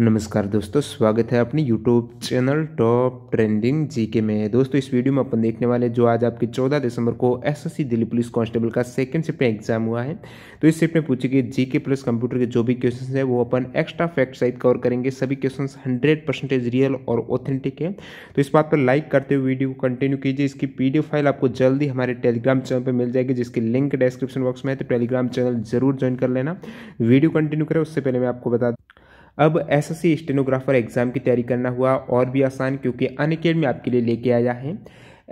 नमस्कार दोस्तों स्वागत है अपनी YouTube channel top trending GK में दोस्तों इस वीडियो में अपन देखने वाले जो आज आपके 14 दिसंबर को एसएससी दिल्ली पुलिस कांस्टेबल का सेकंड शिफ्ट में एग्जाम हुआ है तो इस शिफ्ट में पूछी जी जीके प्लस कंप्यूटर के जो भी क्वेश्चन है वो अपन एक्स्ट्रा फैक्ट सहित कवर करेंगे सभी क्वेश्चन हंड्रेड रियल और ऑथेंटिक है तो इस बात पर लाइक करते हुए वीडियो को कंटिन्यू कीजिए इसकी पी फाइल आपको जल्दी हमारे टेलीग्राम चैनल पर मिल जाएगी जिसकी लिंक डिस्क्रिप्शन बॉक्स में है तो टेलीग्राम चैनल जरूर ज्वाइन कर लेना वीडियो कंटिन्यू करें उससे पहले मैं आपको बता दूँ अब एस एस स्टेनोग्राफर एग्ज़ाम की तैयारी करना हुआ और भी आसान क्योंकि अन में आपके लिए लेके आया है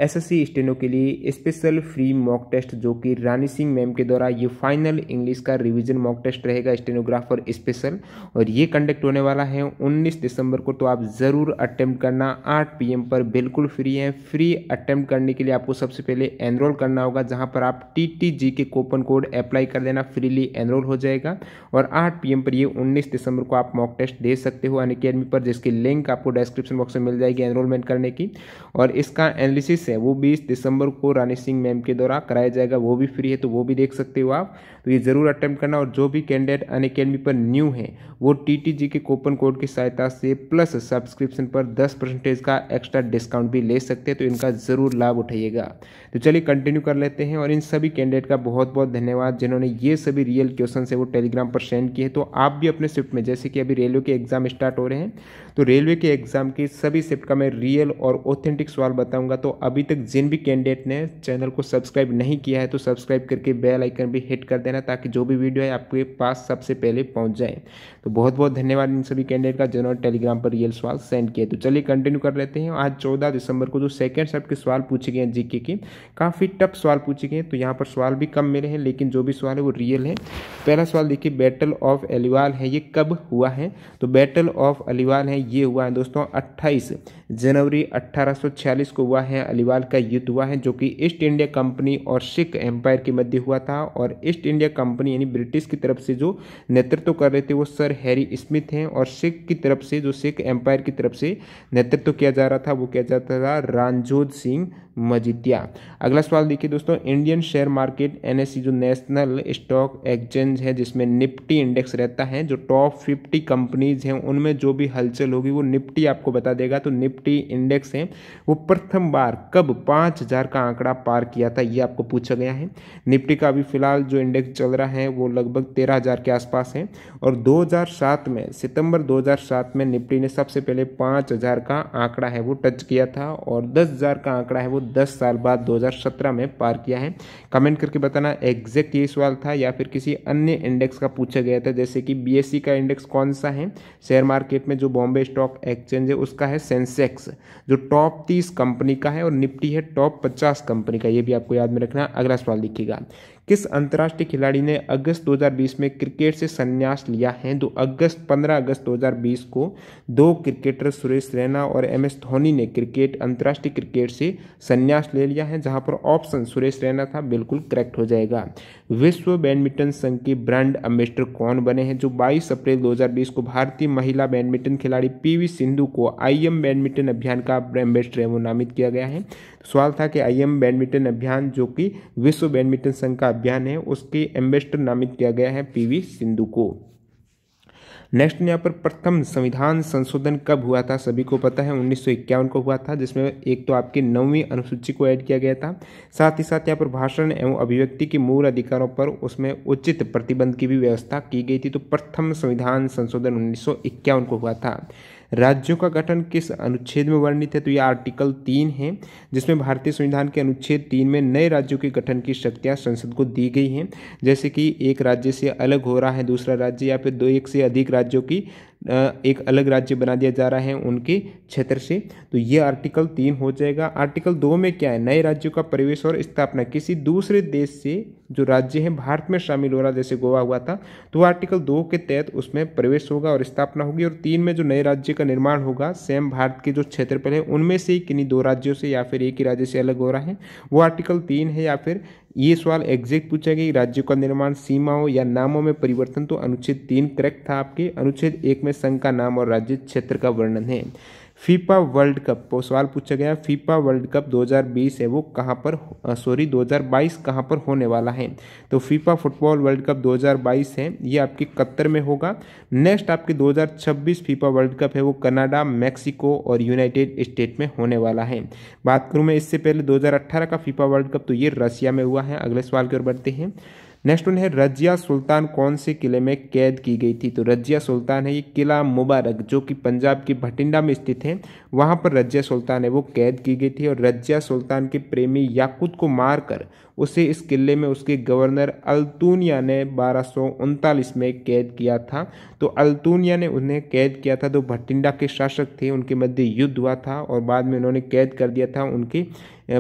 एसएससी स्टेनो के लिए स्पेशल फ्री मॉक टेस्ट जो कि रानी सिंह मैम के द्वारा ये फाइनल इंग्लिश का रिवीजन मॉक टेस्ट रहेगा स्टेनोग्राफर स्पेशल और ये कंडक्ट होने वाला है 19 दिसंबर को तो आप ज़रूर अटैम्प्ट करना 8 पीएम पर बिल्कुल फ्री है फ्री अटैम्प्ट करने के लिए आपको सबसे पहले एनरोल करना होगा जहाँ पर आप टी के कोपन कोड अप्लाई कर देना फ्रीली एनरोल हो जाएगा और आठ पी पर ये उन्नीस दिसंबर को आप मॉक टेस्ट दे सकते हो अन पर जिसकी लिंक आपको डिस्क्रिप्शन बॉक्स में मिल जाएगी एनरोलमेंट करने की और इसका एनालिसिस बीस है वो बीस दिसंबर को रानी सिंह मैम के द्वारा कराया जाएगा वो भी फ्री है तो वो भी देख सकते हो आप तो ये ज़रूर अटैम्प्ट करना और जो भी कैंडिडेट अन अकेडमी पर न्यू है वो टी के कूपन कोड की सहायता से प्लस सब्सक्रिप्शन पर दस परसेंटेज का एक्स्ट्रा डिस्काउंट भी ले सकते हैं तो इनका ज़रूर लाभ उठाइएगा तो चलिए कंटिन्यू कर लेते हैं और इन सभी कैंडिडेट का बहुत बहुत धन्यवाद जिन्होंने ये सभी रियल क्वेश्चन है वो टेलीग्राम पर सेंड किए तो आप भी अपने शिफ्ट में जैसे कि अभी रेलवे के एग्जाम स्टार्ट हो रहे हैं तो रेलवे के एग्जाम की सभी शिफ्ट का मैं रियल और ऑथेंटिक सवाल बताऊंगा तो अब अभी तक जिन भी कैंडिडेट ने चैनल को सब्सक्राइब नहीं किया है तो सब्सक्राइब करके बेल आइकन भी हिट कर देना ताकि जो भी वीडियो है आपके पास सबसे पहले पहुंच जाए तो बहुत बहुत धन्यवाद इन सभी कैंडिडेट का जिन्होंने टेलीग्राम पर रियल सवाल सेंड किया तो चलिए कंटिन्यू कर लेते हैं आज चौदह दिसंबर को जो सेकेंड सब के सवाल पूछे गए हैं जीके के काफ़ी टफ सवाल पूछे गए तो यहाँ पर सवाल भी कम मिले हैं लेकिन जो भी सवाल है वो रियल है पहला सवाल देखिए बैटल ऑफ एलिवाल है ये कब हुआ है तो बैटल ऑफ अलीवाल है ये हुआ है दोस्तों अट्ठाईस जनवरी अट्ठारह को हुआ है अलीवाल परिवार का युद्ध हुआ है जो कि ईस्ट इंडिया कंपनी और सिख एम्पायर के मध्य हुआ था और ईस्ट इंडिया कंपनी यानी ब्रिटिश की तरफ से जो नेतृत्व कर रहे थे वो सर हैरी स्मिथ हैं और सिख की तरफ से जो सिख एम्पायर की तरफ से नेतृत्व किया जा रहा था वो किया जाता था रानजोत सिंह मजितिया अगला सवाल देखिए दोस्तों इंडियन शेयर मार्केट एन जो नेशनल स्टॉक एक्सचेंज है जिसमें निफ्टी इंडेक्स रहता है जो टॉप फिफ्टी कंपनीज हैं उनमें जो भी हलचल होगी वो निफ्टी आपको बता देगा तो निफ्टी इंडेक्स है वो प्रथम बार कब पाँच हज़ार का आंकड़ा पार किया था ये आपको पूछा गया है निफ्टी का अभी फिलहाल जो इंडेक्स चल रहा है वो लगभग तेरह हज़ार के आसपास है और दो में सितंबर दो में निफ्टी ने सबसे पहले पाँच का आंकड़ा है वो टच किया था और दस का आंकड़ा है वो दस साल बाद 2017 में पार किया है कमेंट करके बताना एग्जैक्ट ये सवाल था या फिर किसी अन्य इंडेक्स का पूछा गया था जैसे कि बी का इंडेक्स कौन सा है शेयर मार्केट में जो बॉम्बे स्टॉक एक्सचेंज है उसका है सेंसेक्स जो टॉप तीस कंपनी का है और निफ्टी है टॉप पचास कंपनी का ये भी आपको याद में रखना अगला सवाल लिखिएगा किस अंतर्राष्ट्रीय खिलाड़ी ने अगस्त 2020 में क्रिकेट से संन्यास लिया है तो अगस्त 15 अगस्त 2020 को दो क्रिकेटर सुरेश रैना और एम एस धोनी ने क्रिकेट अंतर्राष्ट्रीय क्रिकेट से संन्यास ले लिया है जहां पर ऑप्शन सुरेश रैना था बिल्कुल करेक्ट हो जाएगा विश्व बैडमिंटन संघ के ब्रांड अम्बेस्टर कौन बने हैं जो 22 अप्रैल 2020 को भारतीय महिला बैडमिंटन खिलाड़ी पीवी सिंधु को आईएम बैडमिंटन अभियान का एम्बेस्टर एवं नामित किया गया है सवाल था कि आई एम बैडमिंटन अभियान जो कि विश्व बैडमिंटन संघ का अभियान है उसके एम्बेसडर नामित किया गया है पीवी सिंधु को नेक्स्ट यहाँ पर प्रथम संविधान संशोधन कब हुआ था सभी को पता है उन्नीस को हुआ था जिसमें एक तो आपकी नौवीं अनुसूची को ऐड किया गया था साथ ही साथ यहाँ पर भाषण एवं अभिव्यक्ति के मूल अधिकारों पर उसमें उचित प्रतिबंध की भी व्यवस्था की गई थी तो प्रथम संविधान संशोधन उन्नीस को हुआ था राज्यों का गठन किस अनुच्छेद में वर्णित है तो यह आर्टिकल तीन है जिसमें भारतीय संविधान के अनुच्छेद तीन में नए राज्यों के गठन की शक्तियाँ संसद को दी गई हैं जैसे कि एक राज्य से अलग हो रहा है दूसरा राज्य या फिर दो एक से अधिक राज्यों की एक अलग राज्य बना दिया जा रहा है उनके क्षेत्र से तो ये आर्टिकल तीन हो जाएगा आर्टिकल दो में क्या है नए राज्यों का प्रवेश और स्थापना किसी दूसरे देश से जो राज्य है भारत में शामिल हो रहा जैसे गोवा हुआ था तो आर्टिकल दो के तहत उसमें प्रवेश होगा और स्थापना होगी और तीन में जो नए राज्य का निर्माण होगा सेम भारत के जो क्षेत्रफल है उनमें से किन्हीं दो राज्यों से या फिर एक ही राज्य से अलग हो रहा है वो आर्टिकल तीन है या फिर ये सवाल एग्जैक्ट पूछा गया राज्यों का निर्माण सीमाओं या नामों में परिवर्तन तो अनुच्छेद तीन करेक्ट था आपके अनुच्छेद एक में संघ का नाम और राज्य क्षेत्र का वर्णन है फीफा वर्ल्ड कप सवाल पूछा गया फीफा वर्ल्ड कप 2020 है वो कहाँ पर सॉरी 2022 कहाँ पर होने वाला है तो फीफा फुटबॉल वर्ल्ड कप 2022 है ये आपके कतर में होगा नेक्स्ट आपके 2026 फीफा वर्ल्ड कप है वो कनाडा मैक्सिको और यूनाइटेड स्टेट में होने वाला है बात करूँ मैं इससे पहले दो का फीफा वर्ल्ड कप तो ये रसिया में हुआ है अगले सवाल की ओर बढ़ते हैं नेक्स्ट उन्हें रजिया सुल्तान कौन से किले में कैद की गई थी तो रजिया सुल्तान है ये किला मुबारक जो कि पंजाब की भटिंडा में स्थित है वहाँ पर रजिया सुल्तान है वो कैद की गई थी और रजिया सुल्तान के प्रेमी याकूत को मारकर उसे इस किले में उसके गवर्नर अल्तूनिया ने बारह में कैद किया था तो अल्तूनिया ने उन्हें कैद किया था तो भटिंडा के शासक थे उनके मध्य युद्ध हुआ था और बाद में उन्होंने कैद कर दिया था उनके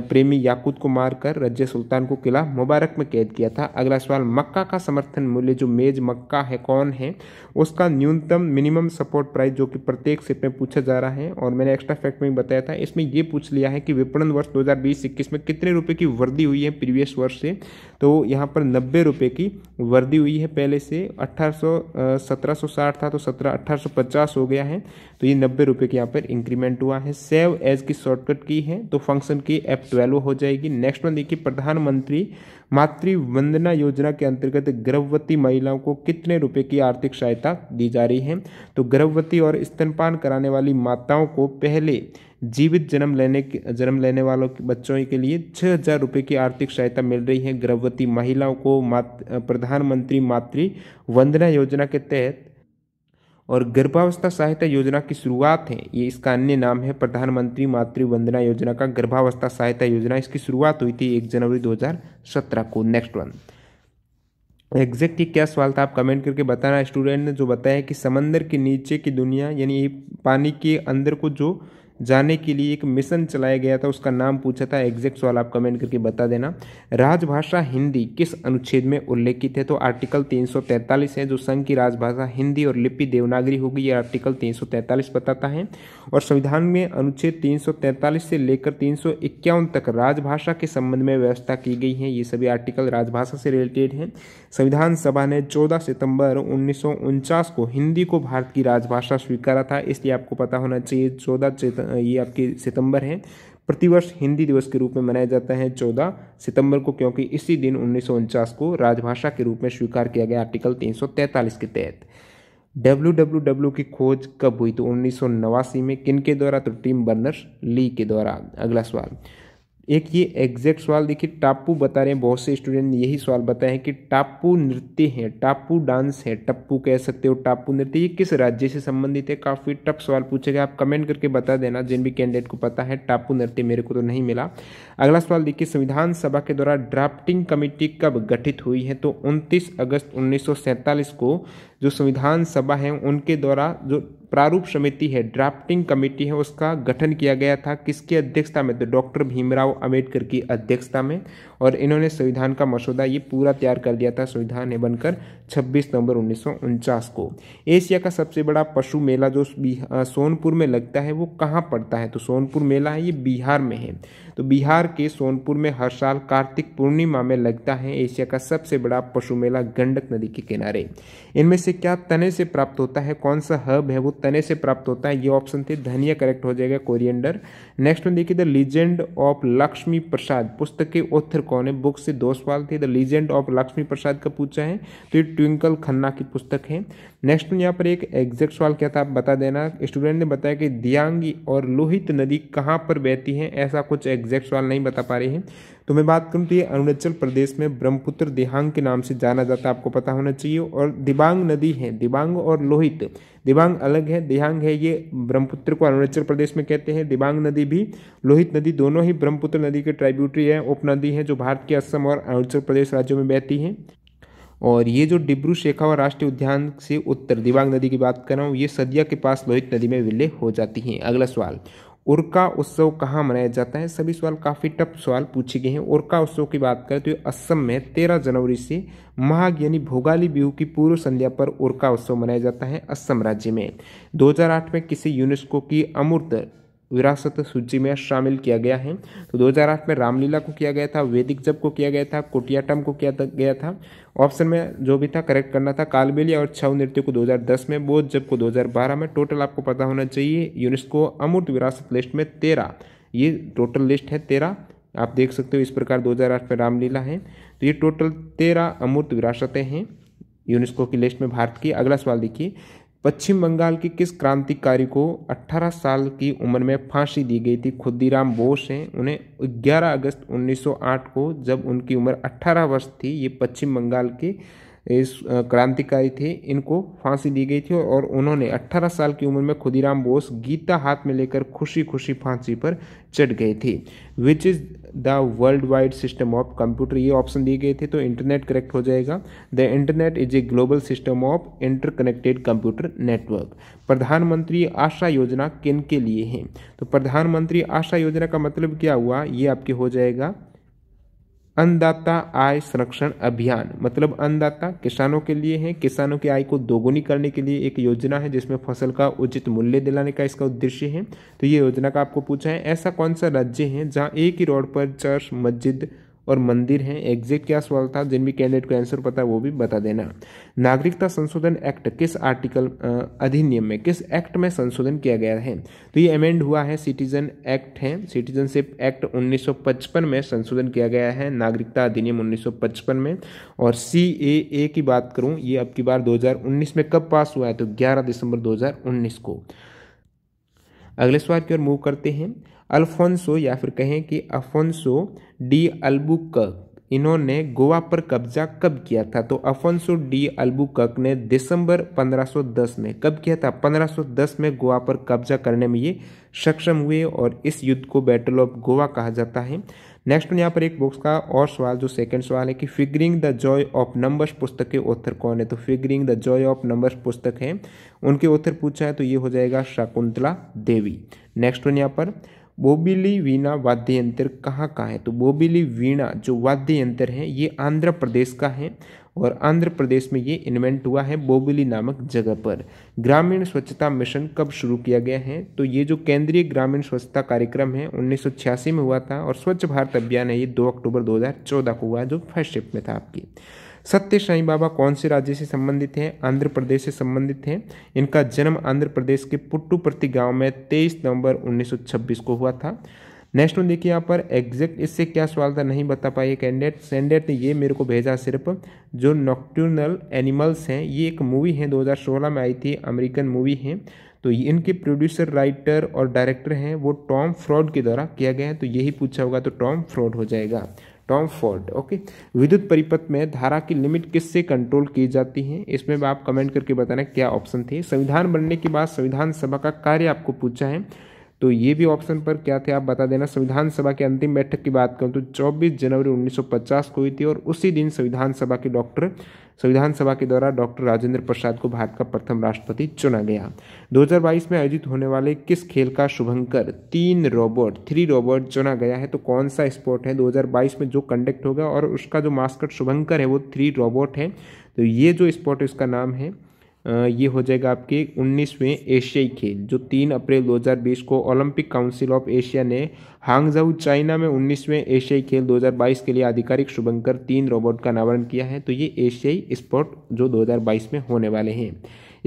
प्रेमी याकूत को मारकर रज्जे सुल्तान को किला मुबारक में कैद किया था अगला सवाल मक्का का समर्थन मूल्य जो मेज मक्का है कौन है उसका न्यूनतम मिनिमम सपोर्ट प्राइस जो कि प्रत्येक सेट में पूछा जा रहा है और मैंने एक्स्ट्रा फैक्ट में बताया था इसमें यह पूछ लिया है कि विपणन वर्ष दो हज़ार में कितने रुपये की वृद्धि हुई है प्रीवियस इस वर्ष से तो यहाँ पर नब्बे रुपये की वृद्धि हुई है पहले से अट्ठारह सत्रह था तो सत्रह अट्ठारह हो गया है तो ये नब्बे रुपये की यहाँ पर इंक्रीमेंट हुआ है सेव एज की शॉर्टकट की है तो फंक्शन की एफ ट्वेल्व हो जाएगी नेक्स्ट वन देखिए प्रधानमंत्री मातृवंदना योजना के अंतर्गत गर्भवती महिलाओं को कितने रुपए की आर्थिक सहायता दी जा रही है तो गर्भवती और स्तनपान कराने वाली माताओं को पहले जीवित जन्म लेने के जन्म लेने वालों के बच्चों के लिए छः हजार रुपये की आर्थिक सहायता मिल रही है गर्भवती महिलाओं को मात प्रधानमंत्री मातृ वंदना योजना के तहत और गर्भावस्था सहायता योजना की शुरुआत है ये इसका अन्य नाम है प्रधानमंत्री मातृ वंदना योजना का गर्भावस्था सहायता योजना इसकी शुरुआत हुई थी एक जनवरी 2017 को नेक्स्ट वन एग्जैक्ट ये क्या सवाल था आप कमेंट करके बताना स्टूडेंट ने जो बताया कि समंदर के नीचे की दुनिया यानी पानी के अंदर को जो जाने के लिए एक मिशन चलाया गया था उसका नाम पूछा था एग्जैक्ट सवाल आप कमेंट करके बता देना राजभाषा हिंदी किस अनुच्छेद में उल्लेखित है तो आर्टिकल 343 है जो संघ की राजभाषा हिंदी और लिपि देवनागरी होगी ये आर्टिकल 343 बताता है और संविधान में अनुच्छेद 343 से लेकर तीन तक राजभाषा के संबंध में व्यवस्था की गई है ये सभी आर्टिकल राजभाषा से रिलेटेड हैं संविधान सभा ने चौदह सितंबर उन्नीस को हिंदी को भारत की राजभाषा स्वीकारा था इसलिए आपको पता होना चाहिए चौदह ये आपके सितंबर हैं प्रतिवर्ष हिंदी दिवस के रूप में मनाया जाता है चौदह सितंबर को क्योंकि इसी दिन उन्नीस को राजभाषा के रूप में स्वीकार किया गया आर्टिकल 343 के तहत डब्ल्यू की खोज कब हुई तो उन्नीस में किन के द्वारा तो टीम बर्नर ली के द्वारा अगला सवाल एक ये एग्जैक्ट सवाल देखिए टापू बता रहे हैं बहुत से स्टूडेंट ने यही सवाल बताए हैं कि टापू नृत्य है टापू डांस है टप्पू कह सकते हो टापू नृत्य ये किस राज्य से संबंधित है काफ़ी टफ सवाल पूछेगा आप कमेंट करके बता देना जिन भी कैंडिडेट को पता है टापू नृत्य मेरे को तो नहीं मिला अगला सवाल देखिए संविधान सभा के द्वारा ड्राफ्टिंग कमेटी कब गठित हुई है तो उनतीस अगस्त उन्नीस को जो संविधान सभा है उनके द्वारा जो प्रारूप समिति है ड्राफ्टिंग कमेटी है उसका गठन किया गया था किसकी अध्यक्षता में तो डॉक्टर भीमराव अम्बेडकर की अध्यक्षता में और इन्होंने संविधान का मसौदा ये पूरा तैयार कर दिया था संविधान है बनकर 26 नवंबर उन्नीस को एशिया का सबसे बड़ा पशु मेला जो सोनपुर में लगता है वो कहाँ पड़ता है तो सोनपुर मेला है ये बिहार में है तो बिहार के सोनपुर में हर साल कार्तिक पूर्णिमा में लगता है एशिया का सबसे बड़ा पशु मेला गंडक नदी के किनारे इनमें से क्या तने से प्राप्त होता है कौन सा हब है वो نے سے પ્રાપ્ત ہوتا ہے یہ اپشن تھے دھنیا கரیکٹ ہو جائے گا کوریڈر نیکسٹ ون دیکھیں دا لیجنڈ اف લક્ષ્મી પ્રસાદ પુસ્તકે ઓથર કોને બુક સે દોસ્વાલ થી دا لیجنڈ ઓફ લક્ષ્મી પ્રસાદ કા પૂછા હે તો ટ્વિંકલ ખન્ના કી પુસ્તક હે નેક્સ્ટ ون યહ પર એક એક્ઝેક્ટ سوال કેતા બતા દેના સ્ટુડન્ટ ને બતાયા કે દિયાંગી ઓર લોહિત નદી ક્યાં પર બેhti હે એસા કુછ એક્ઝેક્ટ سوال નહીં બતા پا رہے ہیں तो मैं बात करूँ तो ये अरुणाचल प्रदेश में ब्रह्मपुत्र देहांग के नाम से जाना जाता है आपको पता होना चाहिए और दिबांग नदी है दिबांग और लोहित दिबांग अलग है देहांग है ये ब्रह्मपुत्र को अरुणाचल प्रदेश में कहते हैं दिबांग नदी भी लोहित नदी दोनों ही ब्रह्मपुत्र नदी के ट्राइब्यूटरी है उप नदी है जो भारत के असम और अरुणाचल प्रदेश राज्यों में बहती है और ये जो डिब्रू शेखावा राष्ट्रीय उद्यान से उत्तर दिबांग नदी की बात कर रहा हूँ ये सदिया के पास लोहित नदी में विलय हो जाती हैं अगला सवाल उर्का उत्सव कहाँ मनाया जाता है सभी सवाल काफ़ी टफ सवाल पूछे गए हैं उर्का उत्सव की बात करें तो असम में तेरह जनवरी से महाग यानी भोगाली बिहू की पूर्व संध्या पर उर्का उत्सव मनाया जाता है असम राज्य में 2008 में किसी यूनेस्को की अमूर्त विरासत सूची में शामिल किया गया है तो 2008 में रामलीला को किया गया था वैदिक जब को किया गया था कोटियाटम को किया गया था ऑप्शन में जो भी था करेक्ट करना था कालबेलिया और छऊ नृत्य को 2010 में बोध जब को 2012 में टोटल आपको पता होना चाहिए यूनेस्को अमूर्त विरासत लिस्ट में तेरह ये टोटल लिस्ट है तेरह आप देख सकते हो इस प्रकार दो में रामलीला है तो ये टोटल तेरह अमूर्त विरासतें हैं यूनेस्को की लिस्ट में भारत की अगला सवाल देखिए पश्चिम बंगाल की किस क्रांतिकारी को 18 साल की उम्र में फांसी दी गई थी खुदीराम बोस हैं उन्हें 11 अगस्त 1908 को जब उनकी उम्र 18 वर्ष थी ये पश्चिम बंगाल के इस क्रांतिकारी थे इनको फांसी दी गई थी और उन्होंने 18 साल की उम्र में खुदीराम बोस गीता हाथ में लेकर खुशी खुशी फांसी पर चढ़ गए थे which is the world wide system of computer ये ऑप्शन दिए गए थे तो इंटरनेट करेक्ट हो जाएगा the internet is a global system of interconnected computer network प्रधानमंत्री आशा योजना किन के लिए है तो प्रधानमंत्री आशा योजना का मतलब क्या हुआ ये आपके हो जाएगा अन्नदाता आय संरक्षण अभियान मतलब अन्नदाता किसानों के लिए है किसानों की आय को दोगुनी करने के लिए एक योजना है जिसमें फसल का उचित मूल्य दिलाने का इसका उद्देश्य है तो ये योजना का आपको पूछा है ऐसा कौन सा राज्य है जहाँ एक ही रोड पर चर्च मस्जिद और मंदिर हैं एग्जैक्ट क्या सवाल था जिन भी कैंडिडेट को आंसर पता है वो भी बता देना नागरिकता संशोधन एक्ट किस आर्टिकल अधिनियम में किस एक्ट में संशोधन किया गया है तो ये अमेंड हुआ है सिटीजन एक्ट है सिटीजनशिप एक्ट 1955 में संशोधन किया गया है नागरिकता अधिनियम 1955 में और सी ए की बात करूँ ये अब की बार दो में कब पास हुआ है तो ग्यारह दिसंबर दो को अगले सवाल की ओर मूव करते हैं अल्फोंसो या फिर कहें कि अफोंसो डी अल्बुकर्क इन्होंने गोवा पर कब्जा कब किया था तो अफोंसो डी अल्बुकर्क ने दिसंबर 1510 में कब किया था 1510 में गोवा पर कब्जा करने में ये सक्षम हुए और इस युद्ध को बैटल ऑफ गोवा कहा जाता है नेक्स्ट यहाँ पर एक बुक्स का और सवाल जो सेकंड सवाल है कि figuring the joy of numbers पुस्तक के ऑथर कौन है तो figuring the joy of numbers पुस्तक है उनके ऑथर पूछा है तो ये हो जाएगा शकुंतला देवी नेक्स्ट वन यहाँ पर बोबिली वीणा वाद्य यंत्र कहाँ का है तो बोबिली वीणा जो वाद्य यंत्र है ये आंध्र प्रदेश का है और आंध्र प्रदेश में ये इन्वेंट हुआ है बोबिली नामक जगह पर ग्रामीण स्वच्छता मिशन कब शुरू किया गया है तो ये जो केंद्रीय ग्रामीण स्वच्छता कार्यक्रम है उन्नीस में हुआ था और स्वच्छ भारत अभियान है ये दो अक्टूबर दो को हुआ जो फर्स्ट शिफ्ट में था आपकी सत्य साई बाबा कौन से राज्य से संबंधित हैं आंध्र प्रदेश से संबंधित हैं इनका जन्म आंध्र प्रदेश के पुट्टुप्रति गांव में 23 नवंबर 1926 को हुआ था नेक्स्ट में देखिए यहाँ पर एग्जैक्ट इससे क्या सवाल था नहीं बता पाए कैंडिडेट कैंडिडेट ने ये मेरे को भेजा सिर्फ जो नॉक्ट्यूनल एनिमल्स हैं ये एक मूवी है दो में आई थी अमेरिकन मूवी है तो इनके प्रोड्यूसर राइटर और डायरेक्टर हैं वो टॉम फ्रॉड के द्वारा किया गया है तो यही पूछा होगा तो टॉम फ्रॉड हो जाएगा टॉम फोर्ड ओके विद्युत परिपथ में धारा की लिमिट किससे कंट्रोल की जाती है इसमें आप कमेंट करके बताना क्या ऑप्शन थे संविधान बनने के बाद संविधान सभा का कार्य आपको पूछा है तो ये भी ऑप्शन पर क्या थे आप बता देना संविधान सभा की अंतिम बैठक की बात करूँ तो चौबीस जनवरी 1950 को हुई थी और उसी दिन संविधान सभा के डॉक्टर संविधान सभा के द्वारा डॉक्टर राजेंद्र प्रसाद को भारत का प्रथम राष्ट्रपति चुना गया 2022 में आयोजित होने वाले किस खेल का शुभंकर तीन रोबोट थ्री रोबोट चुना गया है तो कौन सा स्पोर्ट है 2022 में जो कंडक्ट होगा और उसका जो मास्कट शुभंकर है वो थ्री रोबोट है तो ये जो स्पोर्ट है उसका नाम है ये हो जाएगा आपके उन्नीसवें एशियाई खेल जो तीन अप्रैल 2020 को ओलंपिक काउंसिल ऑफ एशिया ने हांगजाऊ चाइना में उन्नीसवें एशियाई खेल 2022 के लिए आधिकारिक शुभंकर तीन रोबोट का अनावरण किया है तो ये एशियाई स्पोर्ट जो 2022 में होने वाले हैं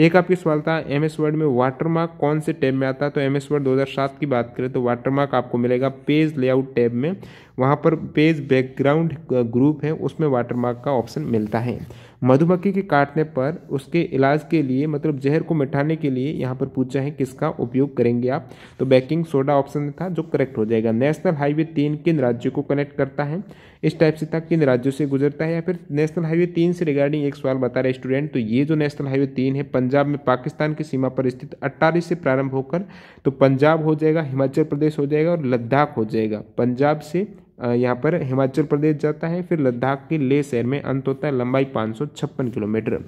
एक आपके सवाल था एम एस वर्ड में वाटरमार्क कौन से टैब में आता है तो एम एस वर्ड दो की बात करें तो वाटरमार्क आपको मिलेगा पेज लेआउट टैब में वहाँ पर पेज बैकग्राउंड ग्रुप है उसमें वाटरमार्क का ऑप्शन मिलता है मधुमक्खी के काटने पर उसके इलाज के लिए मतलब जहर को मिठाने के लिए यहाँ पर पूछा है किसका उपयोग करेंगे आप तो बेकिंग सोडा ऑप्शन था जो करेक्ट हो जाएगा नेशनल हाईवे तीन किन राज्यों को कनेक्ट करता है इस टाइप से था किन राज्यों से गुजरता है या फिर नेशनल हाईवे तीन से रिगार्डिंग एक सवाल बता रहे स्टूडेंट तो ये जो नेशनल हाईवे तीन है पंजाब में पाकिस्तान की सीमा पर स्थित अट्ठारह से प्रारंभ होकर तो पंजाब हो जाएगा हिमाचल प्रदेश हो जाएगा और लद्दाख हो जाएगा पंजाब से यहाँ पर हिमाचल प्रदेश जाता है फिर लद्दाख के ले शहर में अंत होता है लंबाई पाँच किलोमीटर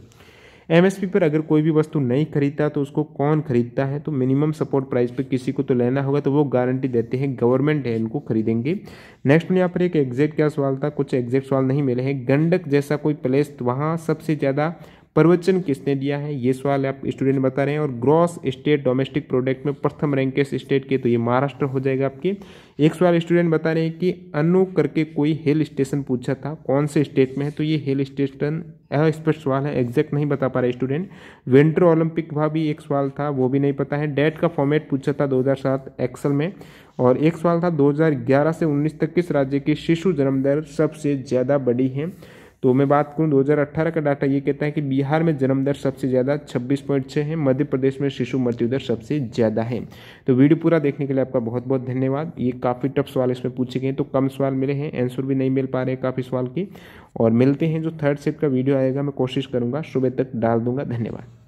एमएसपी पर अगर कोई भी वस्तु नहीं खरीदता तो उसको कौन खरीदता है तो मिनिमम सपोर्ट प्राइस पे किसी को तो लेना होगा तो वो गारंटी देते हैं गवर्नमेंट है इनको खरीदेंगे नेक्स्ट में यहाँ पर एक एग्जैक्ट क्या सवाल था कुछ एग्जैक्ट सवाल नहीं मिले हैं गंडक जैसा कोई प्लेस वहाँ सबसे ज़्यादा प्रवचन किसने दिया है ये सवाल आप स्टूडेंट बता रहे हैं और ग्रॉस स्टेट डोमेस्टिक प्रोडक्ट में प्रथम रैंक किस स्टेट के तो ये महाराष्ट्र हो जाएगा आपके एक सवाल स्टूडेंट बता रहे हैं कि अनु करके कोई हिल स्टेशन पूछा था कौन से स्टेट में है तो ये हिल स्टेशन अस्पष्ट सवाल है एग्जैक्ट नहीं बता पा रहे स्टूडेंट विंटर ओलंपिक का भी एक सवाल था वो भी नहीं पता है डेट का फॉर्मेट पूछा था दो एक्सल में और एक सवाल था दो से उन्नीस तक किस राज्य की शिशु जन्मदर सबसे ज़्यादा बड़ी है तो मैं बात करूँ 2018 का डाटा ये कहता है कि बिहार में जन्म दर सबसे ज़्यादा छब्बीस पॉइंट छः है मध्य प्रदेश में शिशु मृत्यु दर सबसे ज़्यादा है तो वीडियो पूरा देखने के लिए आपका बहुत बहुत धन्यवाद ये काफ़ी टफ सवाल इसमें पूछे गए तो कम सवाल मिले हैं आंसर भी नहीं मिल पा रहे काफ़ी सवाल की और मिलते हैं जो थर्ड सेट का वीडियो आएगा मैं कोशिश करूँगा सुबह तक डाल दूंगा धन्यवाद